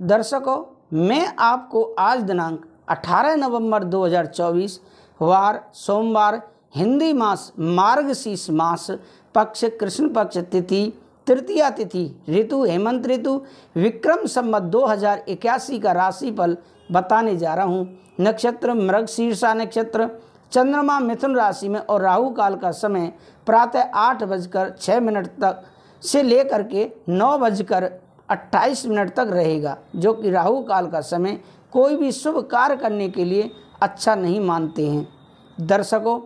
दर्शकों मैं आपको आज दिनांक 18 नवंबर 2024 वार सोमवार हिंदी मास मार्गशीर्ष मास पक्ष कृष्ण पक्ष तिथि तृतीया तिथि ऋतु हेमंत ऋतु विक्रम संबत दो हजार इक्यासी का राशिफल बताने जा रहा हूँ नक्षत्र मृग शीर्षा नक्षत्र चंद्रमा मिथुन राशि में और राहु काल का समय प्रातः आठ बजकर छः मिनट तक से लेकर के नौ बजकर 28 मिनट तक रहेगा जो कि राहु काल का समय कोई भी शुभ कार्य करने के लिए अच्छा नहीं मानते हैं दर्शकों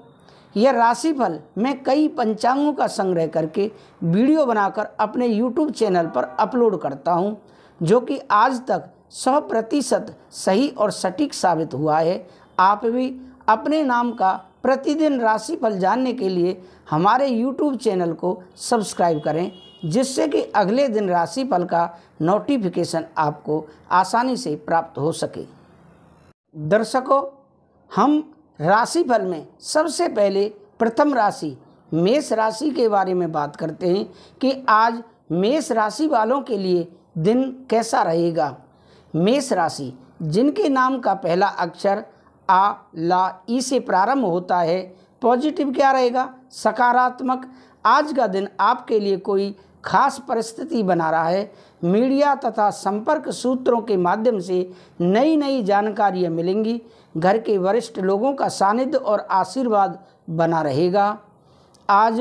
यह राशिफल मैं कई पंचांगों का संग्रह करके वीडियो बनाकर अपने यूट्यूब चैनल पर अपलोड करता हूँ जो कि आज तक सौ प्रतिशत सही और सटीक साबित हुआ है आप भी अपने नाम का प्रतिदिन राशिफल जानने के लिए हमारे यूट्यूब चैनल को सब्सक्राइब करें जिससे कि अगले दिन राशिफल का नोटिफिकेशन आपको आसानी से प्राप्त हो सके दर्शकों हम राशिफल में सबसे पहले प्रथम राशि मेष राशि के बारे में बात करते हैं कि आज मेष राशि वालों के लिए दिन कैसा रहेगा मेष राशि जिनके नाम का पहला अक्षर आ ला ई से प्रारंभ होता है पॉजिटिव क्या रहेगा सकारात्मक आज का दिन आपके लिए कोई खास परिस्थिति बना रहा है मीडिया तथा संपर्क सूत्रों के माध्यम से नई नई जानकारियाँ मिलेंगी घर के वरिष्ठ लोगों का सानिध्य और आशीर्वाद बना रहेगा आज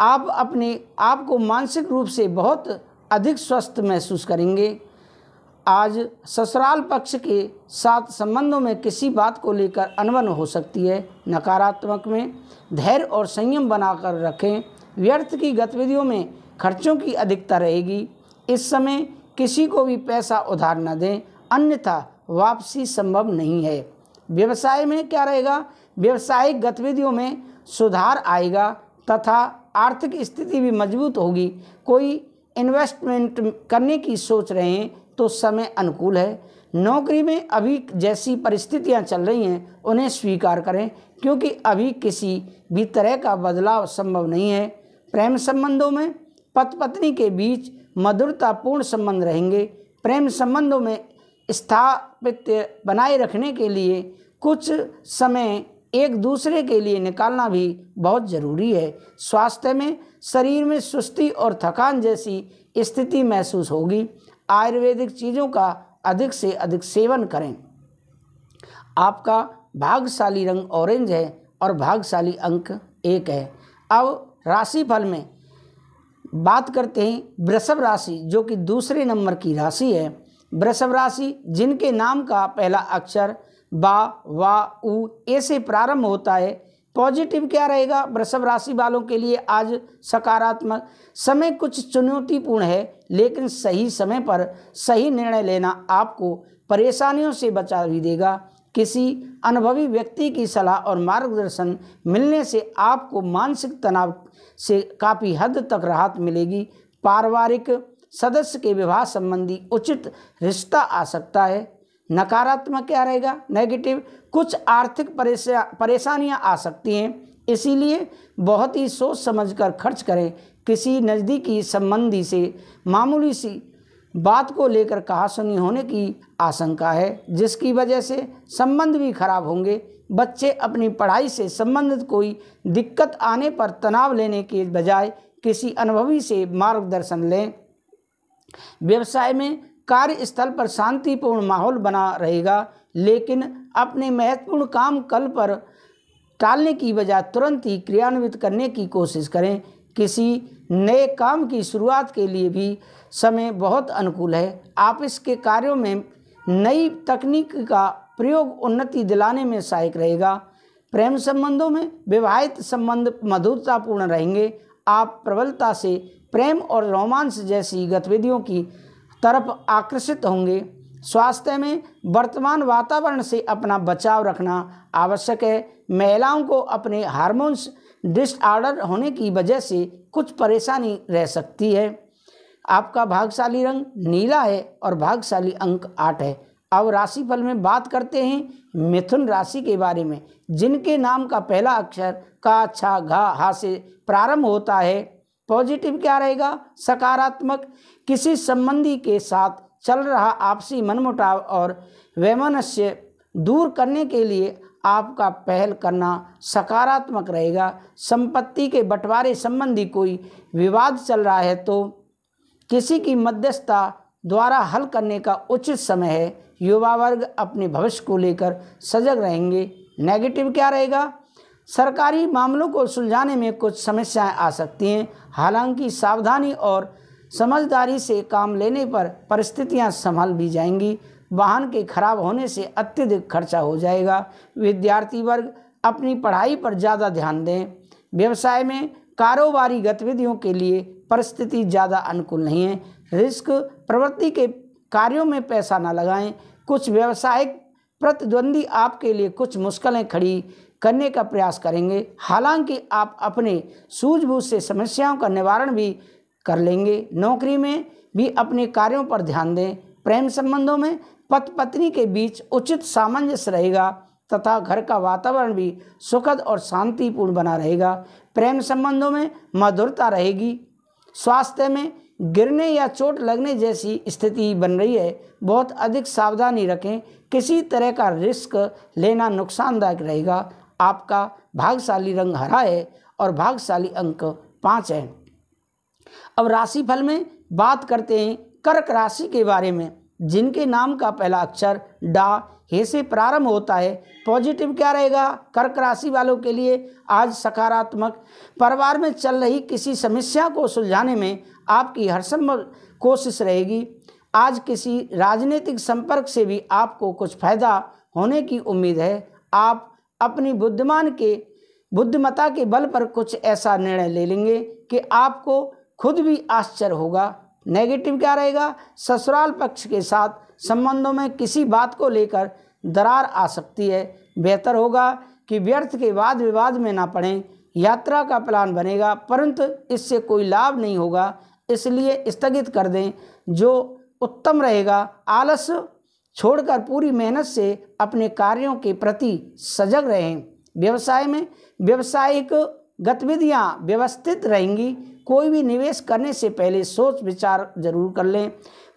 आप अपने आप को मानसिक रूप से बहुत अधिक स्वस्थ महसूस करेंगे आज ससुराल पक्ष के साथ संबंधों में किसी बात को लेकर अनबन हो सकती है नकारात्मक में धैर्य और संयम बनाकर रखें व्यर्थ की गतिविधियों में खर्चों की अधिकता रहेगी इस समय किसी को भी पैसा उधार न दें अन्यथा वापसी संभव नहीं है व्यवसाय में क्या रहेगा व्यवसायिक गतिविधियों में सुधार आएगा तथा आर्थिक स्थिति भी मजबूत होगी कोई इन्वेस्टमेंट करने की सोच रहे हैं तो समय अनुकूल है नौकरी में अभी जैसी परिस्थितियां चल रही हैं उन्हें स्वीकार करें क्योंकि अभी किसी भी तरह का बदलाव संभव नहीं है प्रेम संबंधों में पति पत्नी के बीच मधुरतापूर्ण संबंध रहेंगे प्रेम संबंधों में स्थापित बनाए रखने के लिए कुछ समय एक दूसरे के लिए निकालना भी बहुत ज़रूरी है स्वास्थ्य में शरीर में सुस्ती और थकान जैसी स्थिति महसूस होगी आयुर्वेदिक चीज़ों का अधिक से अधिक सेवन करें आपका भाग्यशाली रंग ऑरेंज है और भाग्यशाली अंक एक है अब राशिफल में बात करते हैं वृषभ राशि जो कि दूसरे नंबर की राशि है वृषभ राशि जिनके नाम का पहला अक्षर बा वा उ ऐसे प्रारंभ होता है पॉजिटिव क्या रहेगा वृषभ राशि वालों के लिए आज सकारात्मक समय कुछ चुनौतीपूर्ण है लेकिन सही समय पर सही निर्णय लेना आपको परेशानियों से बचा भी देगा किसी अनुभवी व्यक्ति की सलाह और मार्गदर्शन मिलने से आपको मानसिक तनाव से काफ़ी हद तक राहत मिलेगी पारिवारिक सदस्य के विवाह संबंधी उचित रिश्ता आ सकता है नकारात्मक क्या रहेगा नेगेटिव कुछ आर्थिक परेशा परेशानियाँ आ सकती हैं इसीलिए बहुत ही सोच समझकर खर्च करें किसी नज़दीकी संबंधी से मामूली सी बात को लेकर कहा सुनी होने की आशंका है जिसकी वजह से संबंध भी खराब होंगे बच्चे अपनी पढ़ाई से संबंधित कोई दिक्कत आने पर तनाव लेने के बजाय किसी अनुभवी से मार्गदर्शन लें व्यवसाय में कार्यस्थल पर शांतिपूर्ण माहौल बना रहेगा लेकिन अपने महत्वपूर्ण काम कल पर टालने की बजाय तुरंत ही क्रियान्वित करने की कोशिश करें किसी नए काम की शुरुआत के लिए भी समय बहुत अनुकूल है आप इसके कार्यों में नई तकनीक का प्रयोग उन्नति दिलाने में सहायक रहेगा प्रेम संबंधों में विवाहित संबंध मधुरतापूर्ण रहेंगे आप प्रबलता से प्रेम और रोमांस जैसी गतिविधियों की तरफ आकर्षित होंगे स्वास्थ्य में वर्तमान वातावरण से अपना बचाव रखना आवश्यक है महिलाओं को अपने हार्मोन्स डिसऑर्डर होने की वजह से कुछ परेशानी रह सकती है आपका भागशाली रंग नीला है और भागशाली अंक आठ है अब राशि फल में बात करते हैं मिथुन राशि के बारे में जिनके नाम का पहला अक्षर का छा घा हा से प्रारंभ होता है पॉजिटिव क्या रहेगा सकारात्मक किसी संबंधी के साथ चल रहा आपसी मनमुटाव और वैमनस्य दूर करने के लिए आपका पहल करना सकारात्मक रहेगा संपत्ति के बंटवारे संबंधी कोई विवाद चल रहा है तो किसी की मध्यस्थता द्वारा हल करने का उचित समय है युवा वर्ग अपने भविष्य को लेकर सजग रहेंगे नेगेटिव क्या रहेगा सरकारी मामलों को सुलझाने में कुछ समस्याएं आ सकती हैं हालांकि सावधानी और समझदारी से काम लेने पर परिस्थितियां संभल भी जाएंगी वाहन के खराब होने से अत्यधिक खर्चा हो जाएगा विद्यार्थी वर्ग अपनी पढ़ाई पर ज़्यादा ध्यान दें व्यवसाय में कारोबारी गतिविधियों के लिए परिस्थिति ज़्यादा अनुकूल नहीं है रिस्क प्रवृत्ति के कार्यों में पैसा ना लगाएं कुछ व्यवसायिक प्रतिद्वंदी आपके लिए कुछ मुश्किलें खड़ी करने का प्रयास करेंगे हालांकि आप अपने सूझबूझ से समस्याओं का निवारण भी कर लेंगे नौकरी में भी अपने कार्यों पर ध्यान दें प्रेम संबंधों में पत पत्नी के बीच उचित सामंजस्य रहेगा तथा घर का वातावरण भी सुखद और शांतिपूर्ण बना रहेगा प्रेम संबंधों में मधुरता रहेगी स्वास्थ्य में गिरने या चोट लगने जैसी स्थिति बन रही है बहुत अधिक सावधानी रखें किसी तरह का रिस्क लेना नुकसानदायक रहेगा आपका भागशाली रंग हरा है और भागशाली अंक पाँच है अब राशि फल में बात करते हैं कर्क राशि के बारे में जिनके नाम का पहला अक्षर डा हे से प्रारंभ होता है पॉजिटिव क्या रहेगा कर्क राशि वालों के लिए आज सकारात्मक परिवार में चल रही किसी समस्या को सुलझाने में आपकी हर कोशिश रहेगी आज किसी राजनीतिक संपर्क से भी आपको कुछ फायदा होने की उम्मीद है आप अपनी बुद्धिमान के बुद्धिमता के बल पर कुछ ऐसा निर्णय ले लेंगे कि आपको खुद भी आश्चर्य होगा नेगेटिव क्या रहेगा ससुराल पक्ष के साथ संबंधों में किसी बात को लेकर दरार आ सकती है बेहतर होगा कि व्यर्थ के वाद विवाद में ना पड़ें यात्रा का प्लान बनेगा परंतु इससे कोई लाभ नहीं होगा इसलिए स्थगित कर दें जो उत्तम रहेगा आलस छोड़कर पूरी मेहनत से अपने कार्यों के प्रति सजग रहें व्यवसाय में व्यवसायिक गतिविधियाँ व्यवस्थित रहेंगी कोई भी निवेश करने से पहले सोच विचार जरूर कर लें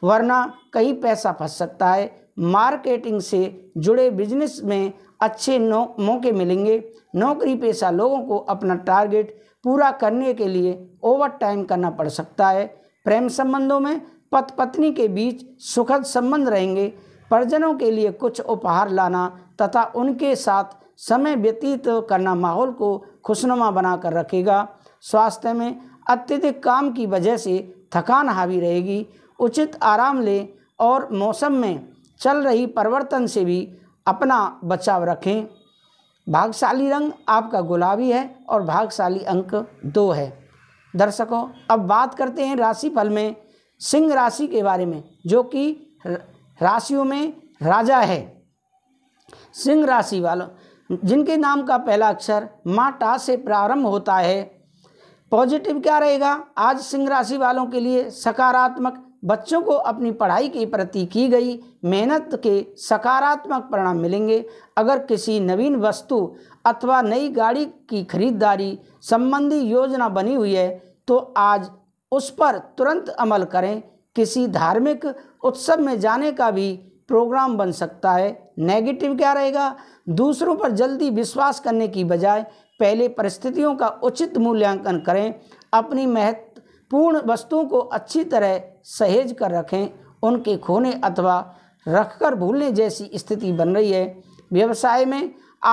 वरना कहीं पैसा फंस सकता है मार्केटिंग से जुड़े बिजनेस में अच्छे मौके मिलेंगे नौकरी पेशा लोगों को अपना टारगेट पूरा करने के लिए ओवर टाइम करना पड़ सकता है प्रेम संबंधों में पत पत्नी के बीच सुखद संबंध रहेंगे परिजनों के लिए कुछ उपहार लाना तथा उनके साथ समय व्यतीत करना माहौल को खुशनुमा बनाकर रखेगा स्वास्थ्य में अत्यधिक काम की वजह से थकान हावी रहेगी उचित आराम लें और मौसम में चल रही परिवर्तन से भी अपना बचाव रखें भागशाली रंग आपका गुलाबी है और भागशाली अंक दो है दर्शकों अब बात करते हैं राशिफल में सिंह राशि के बारे में जो कि राशियों में राजा है सिंह राशि वालों जिनके नाम का पहला अक्षर माटा से प्रारंभ होता है पॉजिटिव क्या रहेगा आज सिंह राशि वालों के लिए सकारात्मक बच्चों को अपनी पढ़ाई के प्रति की गई मेहनत के सकारात्मक परिणाम मिलेंगे अगर किसी नवीन वस्तु अथवा नई गाड़ी की खरीदारी संबंधी योजना बनी हुई है तो आज उस पर तुरंत अमल करें किसी धार्मिक उत्सव में जाने का भी प्रोग्राम बन सकता है नेगेटिव क्या रहेगा दूसरों पर जल्दी विश्वास करने की बजाय पहले परिस्थितियों का उचित मूल्यांकन करें अपनी महत्व पूर्ण वस्तुओं को अच्छी तरह सहेज कर रखें उनके खोने अथवा रखकर भूलने जैसी स्थिति बन रही है व्यवसाय में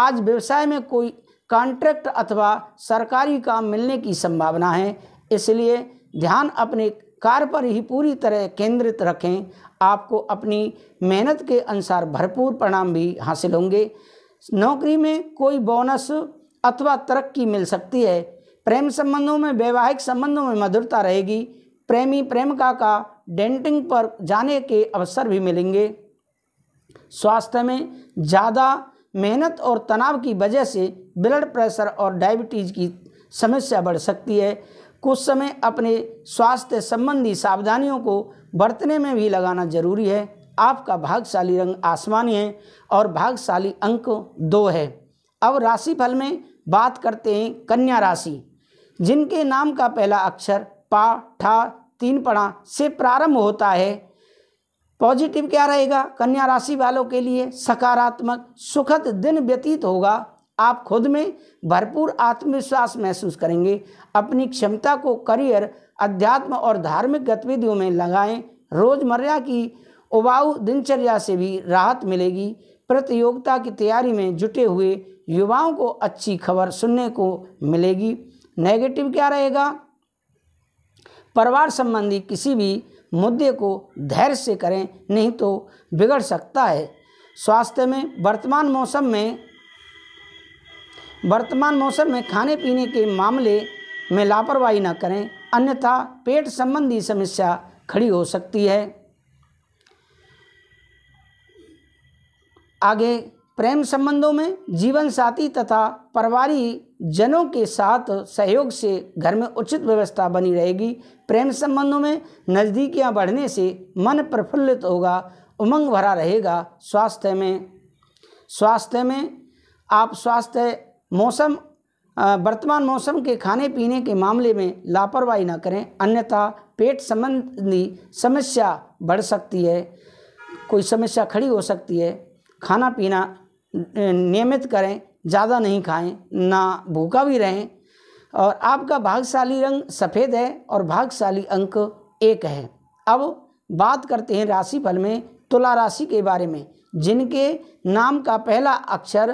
आज व्यवसाय में कोई कॉन्ट्रैक्ट अथवा सरकारी काम मिलने की संभावना है इसलिए ध्यान अपने कार्य पर ही पूरी तरह केंद्रित रखें आपको अपनी मेहनत के अनुसार भरपूर परिणाम भी हासिल होंगे नौकरी में कोई बोनस अथवा तरक्की मिल सकती है प्रेम संबंधों में वैवाहिक संबंधों में मधुरता रहेगी प्रेमी प्रेमिका का डेंटिंग पर जाने के अवसर भी मिलेंगे स्वास्थ्य में ज़्यादा मेहनत और तनाव की वजह से ब्लड प्रेशर और डायबिटीज़ की समस्या बढ़ सकती है कुछ समय अपने स्वास्थ्य संबंधी सावधानियों को बरतने में भी लगाना जरूरी है आपका भागशाली रंग आसमानी है और भागशाली अंक दो है अब राशि फल में बात करते हैं कन्या राशि जिनके नाम का पहला अक्षर पा ठा तीन पड़ा से प्रारंभ होता है पॉजिटिव क्या रहेगा कन्या राशि वालों के लिए सकारात्मक सुखद दिन व्यतीत होगा आप खुद में भरपूर आत्मविश्वास महसूस करेंगे अपनी क्षमता को करियर अध्यात्म और धार्मिक गतिविधियों में लगाएं रोज़मर्रा की उबाऊ दिनचर्या से भी राहत मिलेगी प्रतियोगिता की तैयारी में जुटे हुए युवाओं को अच्छी खबर सुनने को मिलेगी नेगेटिव क्या रहेगा परिवार संबंधी किसी भी मुद्दे को धैर्य से करें नहीं तो बिगड़ सकता है स्वास्थ्य में वर्तमान मौसम में वर्तमान मौसम में खाने पीने के मामले में लापरवाही न करें अन्यथा पेट संबंधी समस्या खड़ी हो सकती है आगे प्रेम संबंधों में जीवन साथी तथा परिवारी जनों के साथ सहयोग से घर में उचित व्यवस्था बनी रहेगी प्रेम संबंधों में नज़दीकियाँ बढ़ने से मन प्रफुल्लित होगा उमंग भरा रहेगा स्वास्थ्य में स्वास्थ्य में आप स्वास्थ्य मौसम वर्तमान मौसम के खाने पीने के मामले में लापरवाही न करें अन्यथा पेट संबंधी समस्या बढ़ सकती है कोई समस्या खड़ी हो सकती है खाना पीना नियमित करें ज़्यादा नहीं खाएं ना भूखा भी रहें और आपका भागशाली रंग सफ़ेद है और भागशाली अंक एक है अब बात करते हैं राशि फल में तुला राशि के बारे में जिनके नाम का पहला अक्षर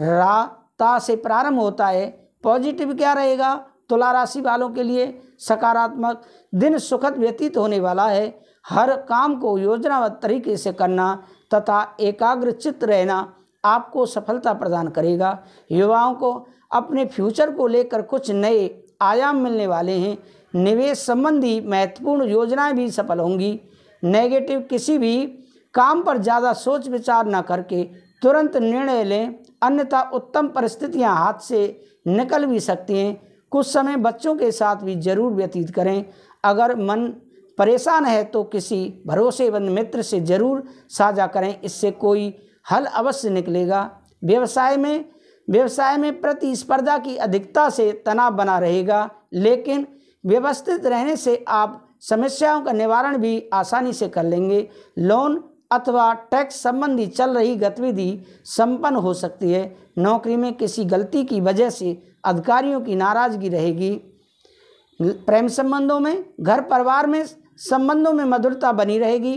रा ता से प्रारंभ होता है पॉजिटिव क्या रहेगा तुला राशि वालों के लिए सकारात्मक दिन सुखद व्यतीत होने वाला है हर काम को योजनाबद्ध तरीके से करना तथा एकाग्रचित रहना आपको सफलता प्रदान करेगा युवाओं को अपने फ्यूचर को लेकर कुछ नए आयाम मिलने वाले हैं निवेश संबंधी महत्वपूर्ण योजनाएं भी सफल होंगी नेगेटिव किसी भी काम पर ज़्यादा सोच विचार न करके तुरंत निर्णय लें अन्यथा उत्तम परिस्थितियां हाथ से निकल भी सकती हैं कुछ समय बच्चों के साथ भी जरूर व्यतीत करें अगर मन परेशान है तो किसी भरोसेमंद मित्र से ज़रूर साझा करें इससे कोई हल अवश्य निकलेगा व्यवसाय में व्यवसाय में प्रतिस्पर्धा की अधिकता से तनाव बना रहेगा लेकिन व्यवस्थित रहने से आप समस्याओं का निवारण भी आसानी से कर लेंगे लोन अथवा टैक्स संबंधी चल रही गतिविधि संपन्न हो सकती है नौकरी में किसी गलती की वजह से अधिकारियों की नाराज़गी रहेगी प्रेम संबंधों में घर परिवार में संबंधों में मधुरता बनी रहेगी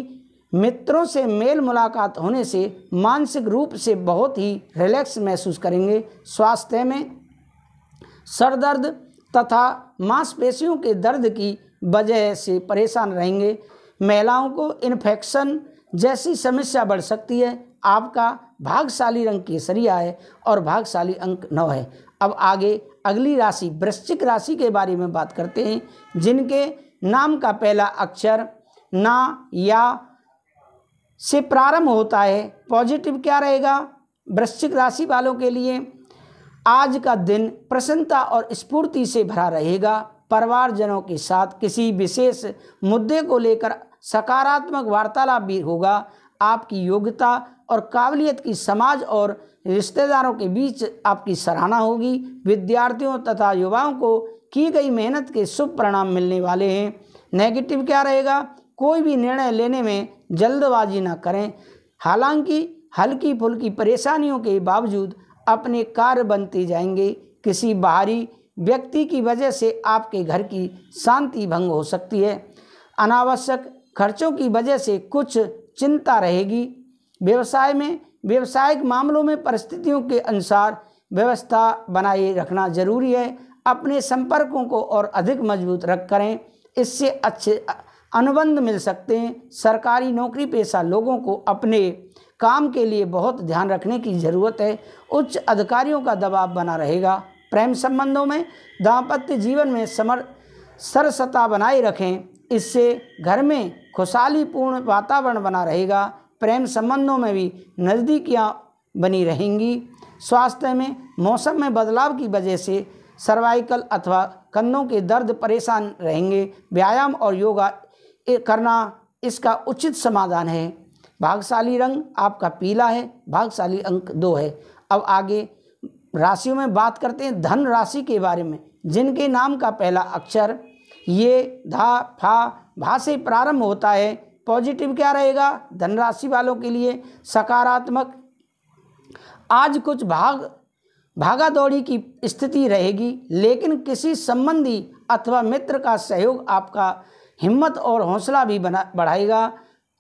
मित्रों से मेल मुलाकात होने से मानसिक रूप से बहुत ही रिलैक्स महसूस करेंगे स्वास्थ्य में सरदर्द तथा मांसपेशियों के दर्द की वजह से परेशान रहेंगे महिलाओं को इन्फेक्शन जैसी समस्या बढ़ सकती है आपका भागशाली रंग केसरिया है और भागशाली अंक नौ है अब आगे अगली राशि वृश्चिक राशि के बारे में बात करते हैं जिनके नाम का पहला अक्षर ना या से प्रारंभ होता है पॉजिटिव क्या रहेगा वृश्चिक राशि वालों के लिए आज का दिन प्रसन्नता और स्फूर्ति से भरा रहेगा परिवारजनों के साथ किसी विशेष मुद्दे को लेकर सकारात्मक वार्तालाप भी होगा आपकी योग्यता और काबिलियत की समाज और रिश्तेदारों के बीच आपकी सराहना होगी विद्यार्थियों तथा युवाओं को की गई मेहनत के शुभ परिणाम मिलने वाले हैं नेगेटिव क्या रहेगा कोई भी निर्णय लेने में जल्दबाजी ना करें हालांकि हल्की फुल्की परेशानियों के बावजूद अपने कार्य बनते जाएंगे किसी बाहरी व्यक्ति की वजह से आपके घर की शांति भंग हो सकती है अनावश्यक खर्चों की वजह से कुछ चिंता रहेगी व्यवसाय में व्यवसायिक मामलों में परिस्थितियों के अनुसार व्यवस्था बनाए रखना जरूरी है अपने संपर्कों को और अधिक मजबूत रख करें इससे अच्छे अनुबंध मिल सकते हैं सरकारी नौकरी पेशा लोगों को अपने काम के लिए बहुत ध्यान रखने की ज़रूरत है उच्च अधिकारियों का दबाव बना रहेगा प्रेम संबंधों में दाम्पत्य जीवन में समर सरसता बनाए रखें इससे घर में खुशहालीपूर्ण वातावरण बना रहेगा प्रेम संबंधों में भी नज़दीकियाँ बनी रहेंगी स्वास्थ्य में मौसम में बदलाव की वजह से सर्वाइकल अथवा कंधों के दर्द परेशान रहेंगे व्यायाम और योगा करना इसका उचित समाधान है भागशाली रंग आपका पीला है भागशाली अंक दो है अब आगे राशियों में बात करते हैं धन राशि के बारे में जिनके नाम का पहला अक्षर ये धा फा भा से प्रारंभ होता है पॉजिटिव क्या रहेगा धन राशि वालों के लिए सकारात्मक आज कुछ भाग भागा दौड़ी की स्थिति रहेगी लेकिन किसी संबंधी अथवा मित्र का सहयोग आपका हिम्मत और हौसला भी बना बढ़ाएगा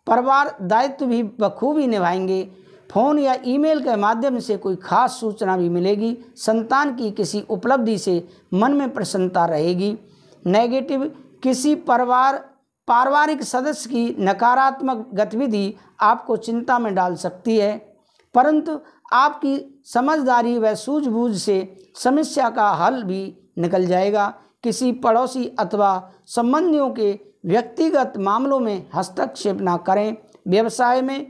परिवार दायित्व भी बखूबी निभाएंगे फ़ोन या ईमेल के माध्यम से कोई खास सूचना भी मिलेगी संतान की किसी उपलब्धि से मन में प्रसन्नता रहेगी नेगेटिव किसी परिवार पारिवारिक सदस्य की नकारात्मक गतिविधि आपको चिंता में डाल सकती है परंतु आपकी समझदारी व सूझबूझ से समस्या का हल भी निकल जाएगा किसी पड़ोसी अथवा संबंधियों के व्यक्तिगत मामलों में हस्तक्षेप ना करें व्यवसाय में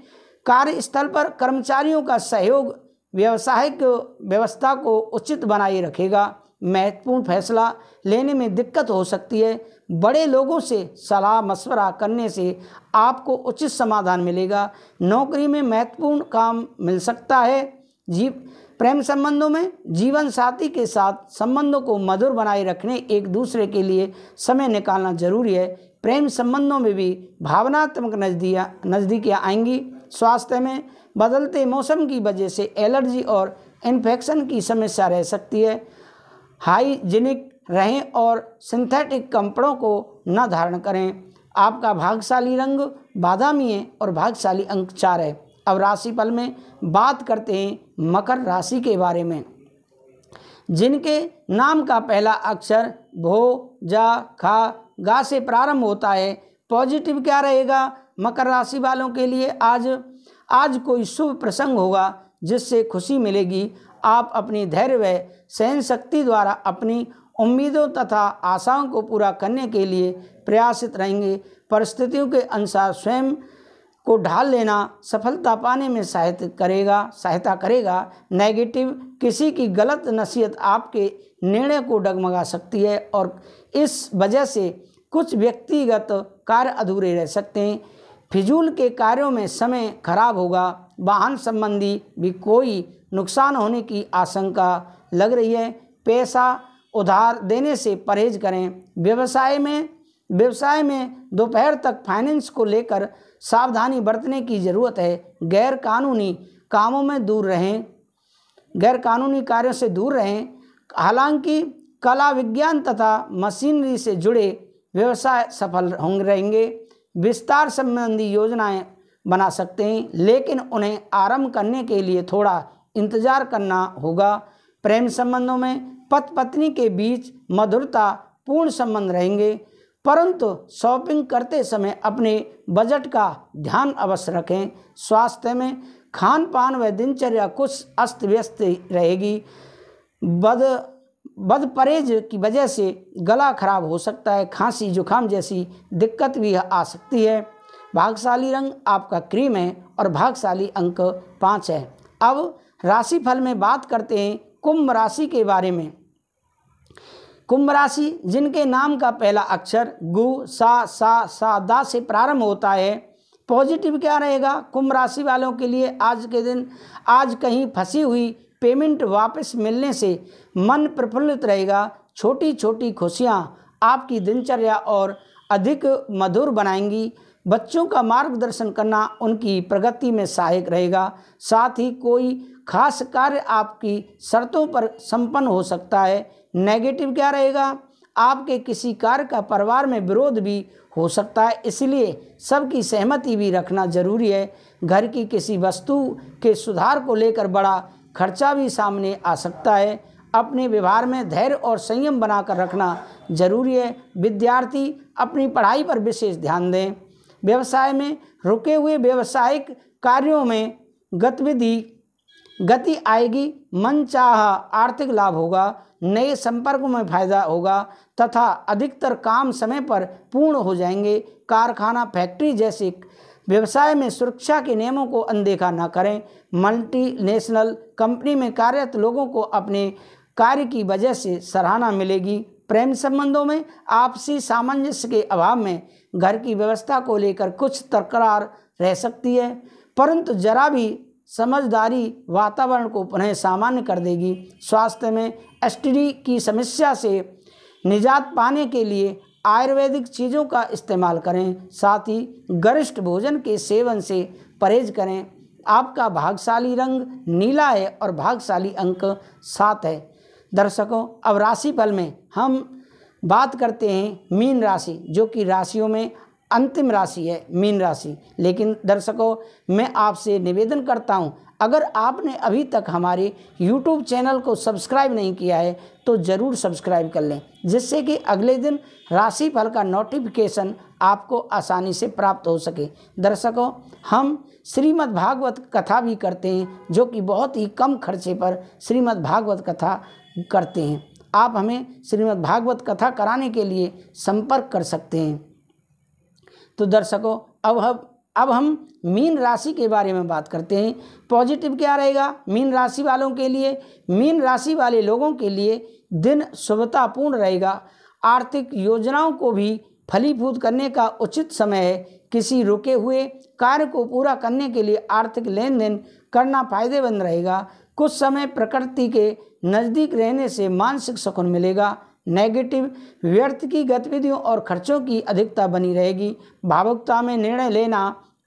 कार्यस्थल पर कर्मचारियों का सहयोग व्यवसायिक व्यवस्था को उचित बनाए रखेगा महत्वपूर्ण फैसला लेने में दिक्कत हो सकती है बड़े लोगों से सलाह मशवरा करने से आपको उचित समाधान मिलेगा नौकरी में महत्वपूर्ण काम मिल सकता है जीव प्रेम संबंधों में जीवन साथी के साथ संबंधों को मधुर बनाए रखने एक दूसरे के लिए समय निकालना जरूरी है प्रेम संबंधों में भी भावनात्मक नजदियाँ नज़दीकियाँ आएंगी स्वास्थ्य में बदलते मौसम की वजह से एलर्जी और इन्फेक्शन की समस्या रह सकती है हाइजीनिक रहें और सिंथेटिक कपड़ों को न धारण करें आपका भागशाली रंग बादामी है और भागशाली अंक चार है अब राशिफल में बात करते हैं मकर राशि के बारे में जिनके नाम का पहला अक्षर भो जा खा गा से प्रारंभ होता है पॉजिटिव क्या रहेगा मकर राशि वालों के लिए आज आज कोई शुभ प्रसंग होगा जिससे खुशी मिलेगी आप अपनी धैर्य व सहन शक्ति द्वारा अपनी उम्मीदों तथा आशाओं को पूरा करने के लिए प्रयासित रहेंगे परिस्थितियों के अनुसार स्वयं को ढाल लेना सफलता पाने में सहायता करेगा सहायता करेगा नेगेटिव किसी की गलत नसीहत आपके निर्णय को डगमगा सकती है और इस वजह से कुछ व्यक्तिगत कार्य अधूरे रह सकते हैं फिजूल के कार्यों में समय खराब होगा वाहन संबंधी भी कोई नुकसान होने की आशंका लग रही है पैसा उधार देने से परहेज करें व्यवसाय में व्यवसाय में दोपहर तक फाइनेंस को लेकर सावधानी बरतने की ज़रूरत है गैर कानूनी कामों में दूर रहें गैर कानूनी कार्यों से दूर रहें हालांकि कला विज्ञान तथा मशीनरी से जुड़े व्यवसाय सफल होंगे रहेंगे विस्तार संबंधी योजनाएं बना सकते हैं लेकिन उन्हें आरंभ करने के लिए थोड़ा इंतजार करना होगा प्रेम संबंधों में पति पत्नी के बीच मधुरता पूर्ण संबंध रहेंगे परंतु शॉपिंग करते समय अपने बजट का ध्यान अवश्य रखें स्वास्थ्य में खान पान व दिनचर्या कुछ अस्त व्यस्त रहेगी बद बद परहेज की वजह से गला खराब हो सकता है खांसी जुखाम जैसी दिक्कत भी आ सकती है भागशाली रंग आपका क्रीम है और भागशाली अंक पाँच है अब राशि फल में बात करते हैं कुंभ राशि के बारे में कुंभ राशि जिनके नाम का पहला अक्षर गु सा सा सा दा से प्रारंभ होता है पॉजिटिव क्या रहेगा कुंभ राशि वालों के लिए आज के दिन आज कहीं फंसी हुई पेमेंट वापस मिलने से मन प्रफुल्लित रहेगा छोटी छोटी खुशियाँ आपकी दिनचर्या और अधिक मधुर बनाएंगी बच्चों का मार्गदर्शन करना उनकी प्रगति में सहायक रहेगा साथ ही कोई खास कार्य आपकी शर्तों पर संपन्न हो सकता है नेगेटिव क्या रहेगा आपके किसी कार्य का परिवार में विरोध भी हो सकता है इसलिए सबकी सहमति भी रखना जरूरी है घर की किसी वस्तु के सुधार को लेकर बड़ा खर्चा भी सामने आ सकता है अपने व्यवहार में धैर्य और संयम बनाकर रखना जरूरी है विद्यार्थी अपनी पढ़ाई पर विशेष ध्यान दें व्यवसाय में रुके हुए व्यवसायिक कार्यों में गतिविधि गति आएगी मन चाह आर्थिक लाभ होगा नए संपर्क में फायदा होगा तथा अधिकतर काम समय पर पूर्ण हो जाएंगे कारखाना फैक्ट्री जैसे व्यवसाय में सुरक्षा के नियमों को अनदेखा ना करें मल्टीनेशनल कंपनी में कार्यरत लोगों को अपने कार्य की वजह से सराहना मिलेगी प्रेम संबंधों में आपसी सामंजस्य के अभाव में घर की व्यवस्था को लेकर कुछ तकरार रह सकती है परंतु जरा भी समझदारी वातावरण को पुनः सामान्य कर देगी स्वास्थ्य में एसटीडी की समस्या से निजात पाने के लिए आयुर्वेदिक चीज़ों का इस्तेमाल करें साथ ही गरिष्ठ भोजन के सेवन से परहेज करें आपका भागशाली रंग नीला है और भागशाली अंक सात है दर्शकों अब राशि फल में हम बात करते हैं मीन राशि जो कि राशियों में अंतिम राशि है मीन राशि लेकिन दर्शकों मैं आपसे निवेदन करता हूं अगर आपने अभी तक हमारे YouTube चैनल को सब्सक्राइब नहीं किया है तो ज़रूर सब्सक्राइब कर लें जिससे कि अगले दिन राशि फल का नोटिफिकेशन आपको आसानी से प्राप्त हो सके दर्शकों हम श्रीमद् भागवत कथा भी करते हैं जो कि बहुत ही कम खर्चे पर श्रीमद् भागवत कथा करते हैं आप हमें श्रीमद् भागवत कथा कराने के लिए संपर्क कर सकते हैं तो दर्शकों अब हम अब हम मीन राशि के बारे में बात करते हैं पॉजिटिव क्या रहेगा मीन राशि वालों के लिए मीन राशि वाले लोगों के लिए दिन शुभतापूर्ण रहेगा आर्थिक योजनाओं को भी फलीभूत करने का उचित समय है किसी रुके हुए कार्य को पूरा करने के लिए आर्थिक लेन देन करना फायदेमंद रहेगा कुछ समय प्रकृति के नज़दीक रहने से मानसिक सुकून मिलेगा नेगेटिव व्यर्थ की गतिविधियों और खर्चों की अधिकता बनी रहेगी भावुकता में निर्णय लेना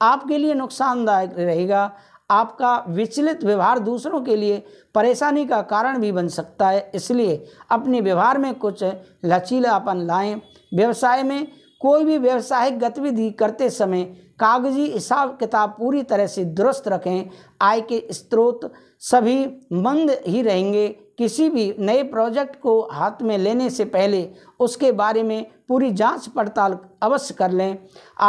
आपके लिए नुकसानदायक रहेगा आपका विचलित व्यवहार दूसरों के लिए परेशानी का कारण भी बन सकता है इसलिए अपने व्यवहार में कुछ लचीलापन लाएं व्यवसाय में कोई भी व्यवसायिक गतिविधि करते समय कागजी हिसाब किताब पूरी तरह से दुरुस्त रखें आय के स्रोत सभी मंद ही रहेंगे किसी भी नए प्रोजेक्ट को हाथ में लेने से पहले उसके बारे में पूरी जांच पड़ताल अवश्य कर लें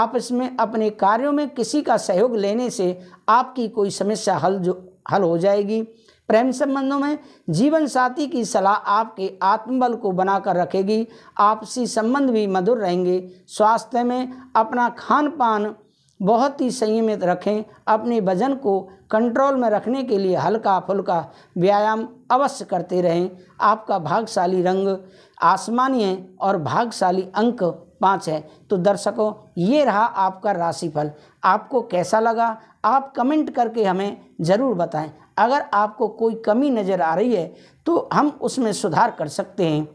आप इसमें अपने कार्यों में किसी का सहयोग लेने से आपकी कोई समस्या हल जो हल हो जाएगी प्रेम संबंधों में जीवन साथी की सलाह आपके आत्मबल को बनाकर रखेगी आपसी संबंध भी मधुर रहेंगे स्वास्थ्य में अपना खान पान बहुत ही संयमित रखें अपने वजन को कंट्रोल में रखने के लिए हल्का फुल्का व्यायाम अवश्य करते रहें आपका भागशाली रंग आसमानी है और भागशाली अंक पाँच है तो दर्शकों ये रहा आपका राशिफल आपको कैसा लगा आप कमेंट करके हमें ज़रूर बताएं अगर आपको कोई कमी नज़र आ रही है तो हम उसमें सुधार कर सकते हैं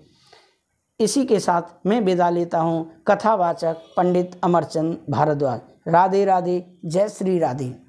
इसी के साथ मैं विदा लेता हूँ कथावाचक पंडित अमरचंद भारद्वाज राधे राधे जय श्री राधे